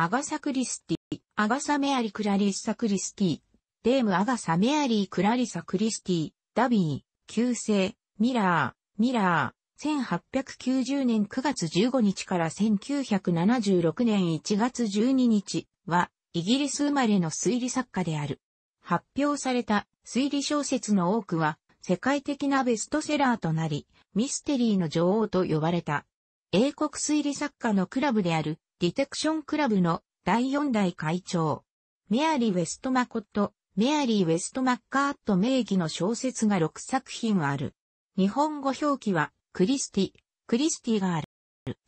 アガサ・クリスティ、アガサ・メアリ・クラリッサ・クリスティ、デーム・アガサ・メアリー・クラリサ・クリスティ、ダビー、旧姓、ミラー、ミラー、1890年9月15日から1976年1月12日は、イギリス生まれの推理作家である。発表された推理小説の多くは、世界的なベストセラーとなり、ミステリーの女王と呼ばれた。英国推理作家のクラブであるディテクションクラブの第4代会長。メアリー・ウェスト・マコット、メアリー・ウェスト・マッカート名義の小説が6作品ある。日本語表記は、クリスティ、クリスティがある。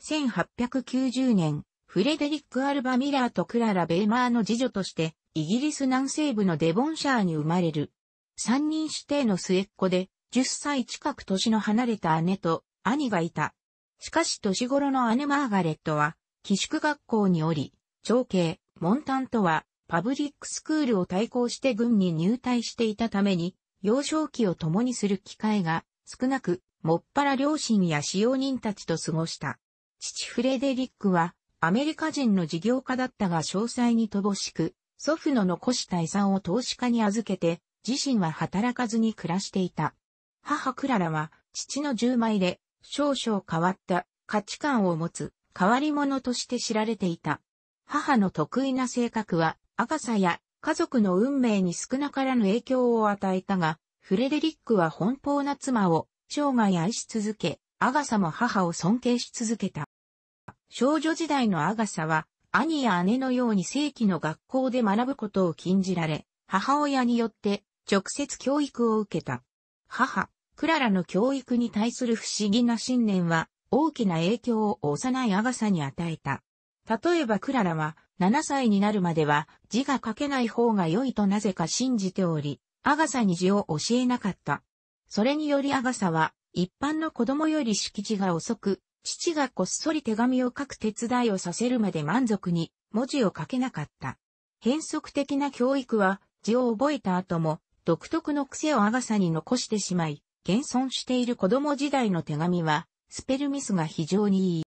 1890年、フレデリック・アルバ・ミラーとクララ・ベーマーの次女として、イギリス南西部のデボンシャーに生まれる。三人指定の末っ子で、10歳近く年の離れた姉と兄がいた。しかし年頃の姉マーガレットは、寄宿学校におり、長兄、モンタンとは、パブリックスクールを対抗して軍に入隊していたために、幼少期を共にする機会が少なく、もっぱら両親や使用人たちと過ごした。父フレデリックは、アメリカ人の事業家だったが詳細に乏しく、祖父の残した遺産を投資家に預けて、自身は働かずに暮らしていた。母クララは、父の10枚で、少々変わった価値観を持つ変わり者として知られていた。母の得意な性格は、赤さや家族の運命に少なからぬ影響を与えたが、フレデリックは奔放な妻を生涯愛し続け、アガサも母を尊敬し続けた。少女時代のアガサは、兄や姉のように正規の学校で学ぶことを禁じられ、母親によって直接教育を受けた。母、クララの教育に対する不思議な信念は、大きな影響を幼いアガサに与えた。例えばクララは7歳になるまでは字が書けない方が良いとなぜか信じており、アガサに字を教えなかった。それによりアガサは一般の子供より識字が遅く、父がこっそり手紙を書く手伝いをさせるまで満足に文字を書けなかった。変則的な教育は字を覚えた後も独特の癖をアガサに残してしまい、現存している子供時代の手紙はスペルミスが非常にいい。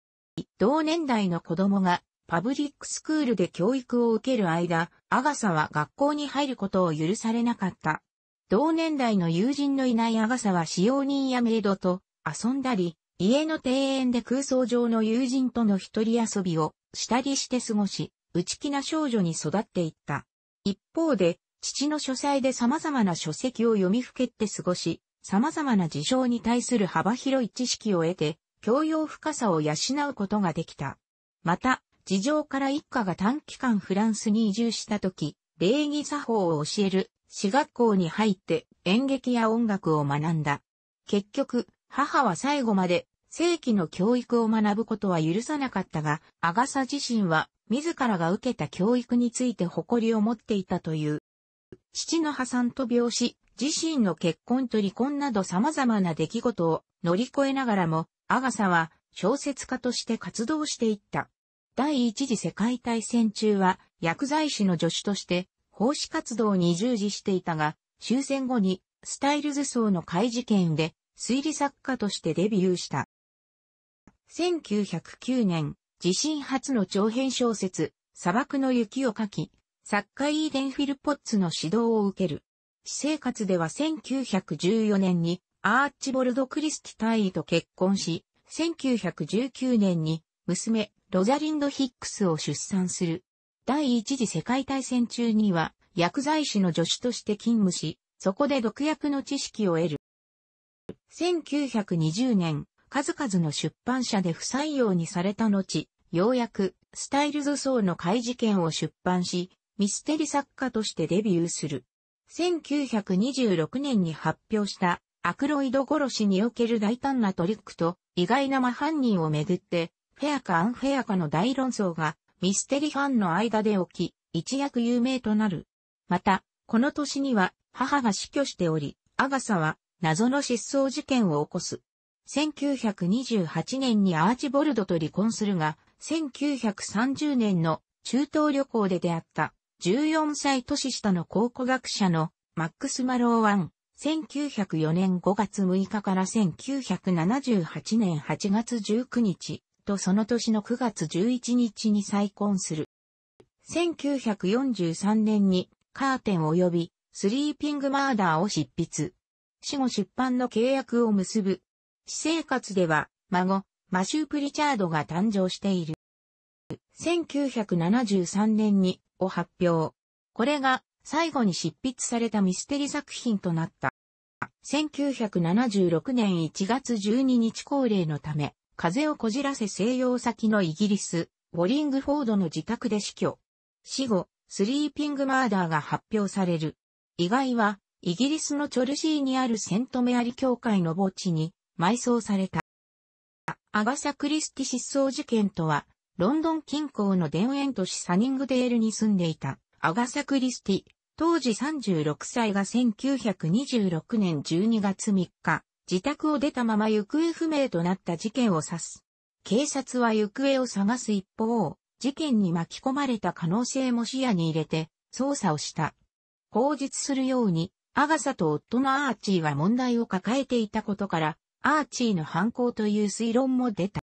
同年代の子供がパブリックスクールで教育を受ける間、アガサは学校に入ることを許されなかった。同年代の友人のいないアガサは使用人やメイドと遊んだり、家の庭園で空想上の友人との一人遊びをしたりして過ごし、内気な少女に育っていった。一方で、父の書斎で様々な書籍を読みふけって過ごし、様々な事象に対する幅広い知識を得て、教養深さを養うことができた。また、事情から一家が短期間フランスに移住した時、礼儀作法を教える、私学校に入って演劇や音楽を学んだ。結局、母は最後まで正規の教育を学ぶことは許さなかったが、アガサ自身は自らが受けた教育について誇りを持っていたという。父の破産と病死、自身の結婚と離婚など様々な出来事を乗り越えながらも、アガサは小説家として活動していった。第一次世界大戦中は薬剤師の助手として奉仕活動に従事していたが、終戦後にスタイルズ層の怪事件で推理作家としてデビューした。1909年、自身初の長編小説、砂漠の雪を書き、作家イーデン・フィルポッツの指導を受ける。私生活では1914年にアーチボルド・クリスティ大尉と結婚し、1919年に娘ロザリンド・ヒックスを出産する。第一次世界大戦中には薬剤師の助手として勤務し、そこで毒薬の知識を得る。1920年、数々の出版社で不採用にされた後、ようやく、スタイルズ層の怪事件を出版し、ミステリ作家としてデビューする。1926年に発表したアクロイド殺しにおける大胆なトリックと意外な真犯人をめぐって、フェアかアンフェアかの大論争がミステリファンの間で起き、一躍有名となる。また、この年には母が死去しており、アガサは謎の失踪事件を起こす。1928年にアーチボルドと離婚するが、1930年の中東旅行で出会った14歳年下の考古学者のマックス・マローワン、1904年5月6日から1978年8月19日とその年の9月11日に再婚する。1943年にカーテン及びスリーピングマーダーを執筆。死後出版の契約を結ぶ。私生活では孫、マシュー・プリチャードが誕生している。1973年にを発表。これが最後に執筆されたミステリ作品となった。1976年1月12日恒例のため、風をこじらせ西洋先のイギリス、ウォリングフォードの自宅で死去。死後、スリーピングマーダーが発表される。意外は、イギリスのチョルシーにあるセントメアリ教会の墓地に埋葬された。アガサ・クリスティ失踪事件とは、ロンドン近郊の田園都市サニングデールに住んでいたアガサ・クリスティ、当時36歳が1926年12月3日、自宅を出たまま行方不明となった事件を指す。警察は行方を探す一方、事件に巻き込まれた可能性も視野に入れて捜査をした。口述するように、アガサと夫のアーチーは問題を抱えていたことから、アーチーの犯行という推論も出た。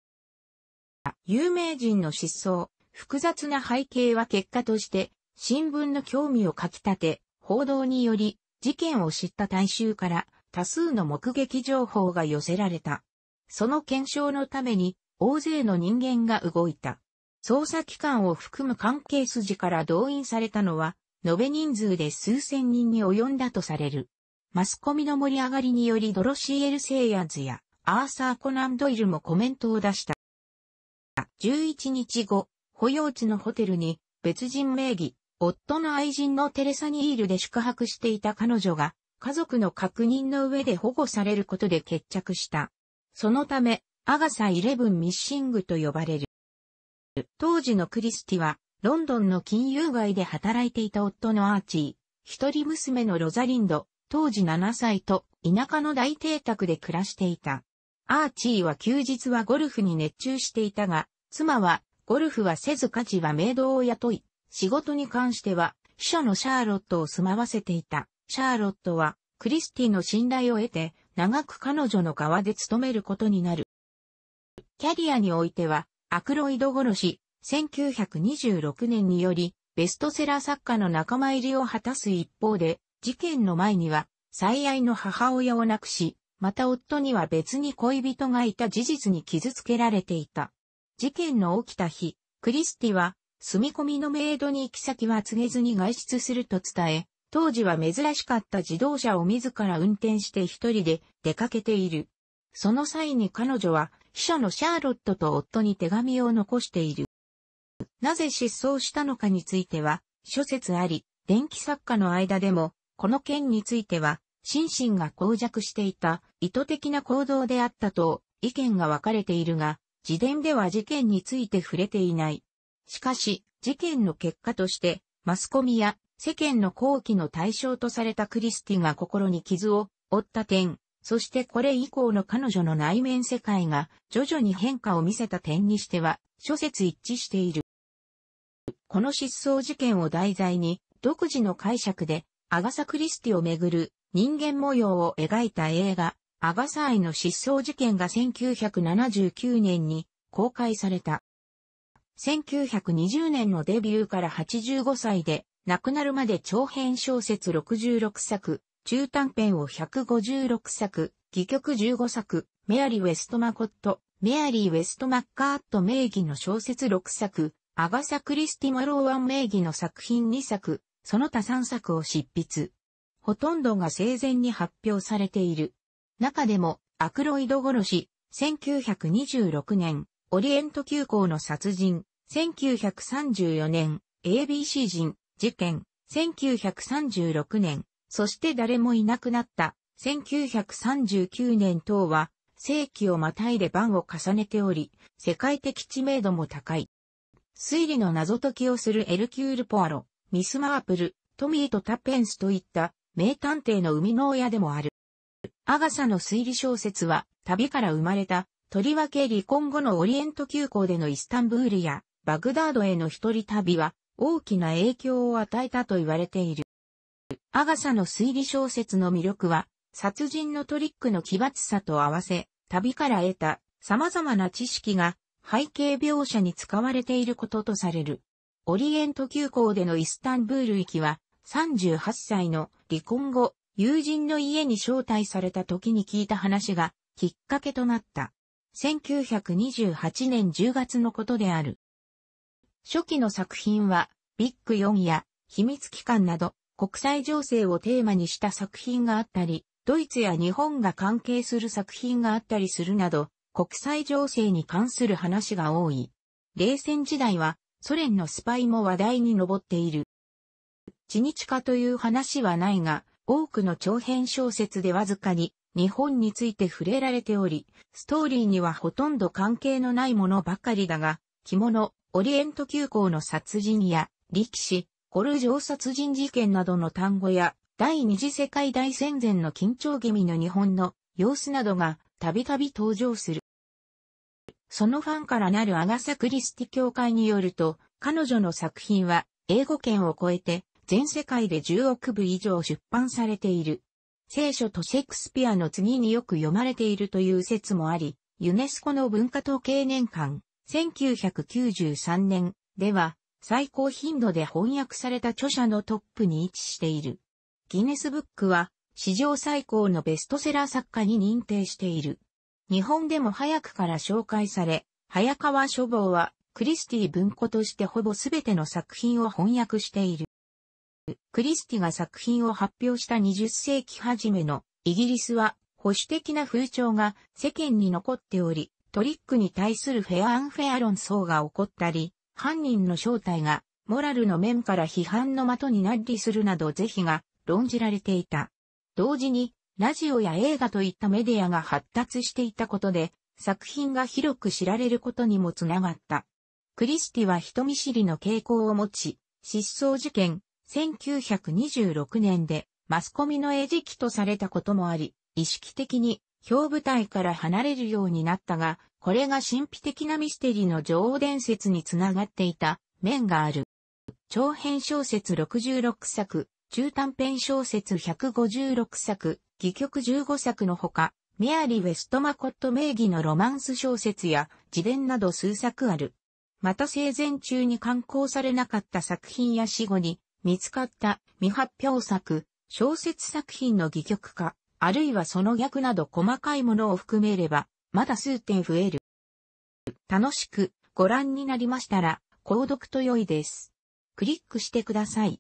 有名人の失踪、複雑な背景は結果として、新聞の興味をかき立て、報道により、事件を知った大衆から多数の目撃情報が寄せられた。その検証のために、大勢の人間が動いた。捜査機関を含む関係筋から動員されたのは、延べ人数で数千人に及んだとされる。マスコミの盛り上がりによりドロシー・エル・セイヤズやアーサー・コナン・ドイルもコメントを出した。11日後、保養地のホテルに別人名義、夫の愛人のテレサニールで宿泊していた彼女が、家族の確認の上で保護されることで決着した。そのため、アガサ11ミッシングと呼ばれる。当時のクリスティは、ロンドンの金融街で働いていた夫のアーチー、一人娘のロザリンド、当時7歳と田舎の大邸宅で暮らしていた。アーチーは休日はゴルフに熱中していたが、妻は、ゴルフはせず家事はメイドを雇い、仕事に関しては、秘書のシャーロットを住まわせていた。シャーロットは、クリスティの信頼を得て、長く彼女の側で勤めることになる。キャリアにおいては、アクロイド殺し、1926年により、ベストセラー作家の仲間入りを果たす一方で、事件の前には、最愛の母親を亡くし、また夫には別に恋人がいた事実に傷つけられていた。事件の起きた日、クリスティは、住み込みのメイドに行き先は告げずに外出すると伝え、当時は珍しかった自動車を自ら運転して一人で出かけている。その際に彼女は、秘書のシャーロットと夫に手紙を残している。なぜ失踪したのかについては、諸説あり、電気作家の間でも、この件については、心身が膠弱していた、意図的な行動であったと、意見が分かれているが、自伝では事件について触れていない。しかし、事件の結果として、マスコミや世間の好奇の対象とされたクリスティが心に傷を負った点、そしてこれ以降の彼女の内面世界が徐々に変化を見せた点にしては、諸説一致している。この失踪事件を題材に、独自の解釈で、アガサ・クリスティをめぐる人間模様を描いた映画、アガサイの失踪事件が1979年に公開された。1920年のデビューから85歳で、亡くなるまで長編小説66作、中短編を156作、戯曲15作、メアリー・ウェスト・マコット、メアリー・ウェスト・マッカート名義の小説6作、アガサ・クリスティ・マローワン名義の作品2作、その他3作を執筆。ほとんどが生前に発表されている。中でも、アクロイド殺し、1926年、オリエント急行の殺人、1934年、ABC 人、事件、1936年、そして誰もいなくなった、1939年等は、世紀をまたいで番を重ねており、世界的知名度も高い。推理の謎解きをするエルキュール・ポアロ、ミス・マープル、トミーとタッペンスといった名探偵の生みの親でもある。アガサの推理小説は、旅から生まれた、とりわけ離婚後のオリエント急行でのイスタンブールや、バグダードへの一人旅は、大きな影響を与えたと言われている。アガサの推理小説の魅力は、殺人のトリックの奇抜さと合わせ、旅から得た様々な知識が背景描写に使われていることとされる。オリエント急行でのイスタンブール行きは、38歳の離婚後、友人の家に招待された時に聞いた話がきっかけとなった。1928年10月のことである。初期の作品は、ビッグ4や秘密機関など国際情勢をテーマにした作品があったり、ドイツや日本が関係する作品があったりするなど、国際情勢に関する話が多い。冷戦時代はソ連のスパイも話題に上っている。地日化という話はないが、多くの長編小説でわずかに日本について触れられており、ストーリーにはほとんど関係のないものばかりだが、着物、オリエント急行の殺人や、力士、コルジョ殺人事件などの単語や、第二次世界大戦前の緊張気味の日本の様子などがたびたび登場する。そのファンからなるアガサ・クリスティ協会によると、彼女の作品は英語圏を超えて全世界で10億部以上出版されている。聖書とシェイクスピアの次によく読まれているという説もあり、ユネスコの文化統計年間、1993年では、最高頻度で翻訳された著者のトップに位置している。ギネスブックは、史上最高のベストセラー作家に認定している。日本でも早くから紹介され、早川書房はクリスティ文庫としてほぼすべての作品を翻訳している。クリスティが作品を発表した20世紀初めのイギリスは保守的な風潮が世間に残っており、トリックに対するフェアアンフェア論争が起こったり、犯人の正体がモラルの面から批判の的になりするなど是非が論じられていた。同時に、ラジオや映画といったメディアが発達していたことで、作品が広く知られることにもつながった。クリスティは人見知りの傾向を持ち、失踪事件、1926年でマスコミの餌食とされたこともあり、意識的に表舞台から離れるようになったが、これが神秘的なミステリーの女王伝説につながっていた面がある。長編小説66作、中短編小説156作、戯曲15作のほか、メアリー・ウェストマコット名義のロマンス小説や自伝など数作ある。また生前中に刊行されなかった作品や死後に見つかった未発表作、小説作品の戯曲化、あるいはその逆など細かいものを含めれば、まだ数点増える。楽しくご覧になりましたら、購読と良いです。クリックしてください。